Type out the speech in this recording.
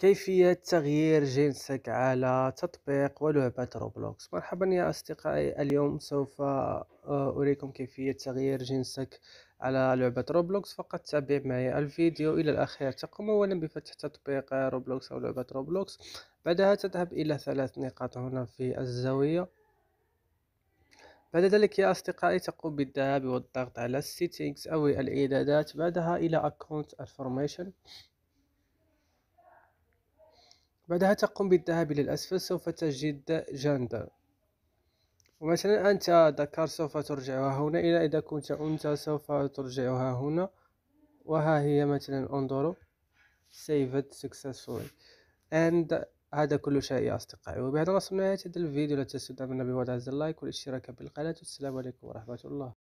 كيفية تغيير جنسك على تطبيق ولعبة روبلوكس مرحبا يا أصدقائي اليوم سوف آه، أريكم كيفية تغيير جنسك على لعبة روبلوكس فقط تابع معي الفيديو إلى الأخير تقوم أولا بفتح تطبيق روبلوكس أو لعبة روبلوكس بعدها تذهب إلى ثلاث نقاط هنا في الزاوية بعد ذلك يا أصدقائي تقوم بالذهاب والضغط على السيتينجز أو الإعدادات بعدها إلى أكونت انفورميشن بعدها تقوم بالذهاب للأسفل سوف تجد جندر ومثلا أنت ذكر سوف ترجعها هنا إلى إذا كنت أنثى سوف ترجعها هنا وها هي مثلا انظروا saved successfully and هذا كل شيء يا أصدقائي وبهذا نصل لنهاية هذا الفيديو لا تنسوا دعمنا بوضع اللايك والاشتراك بالقناة والسلام عليكم ورحمة الله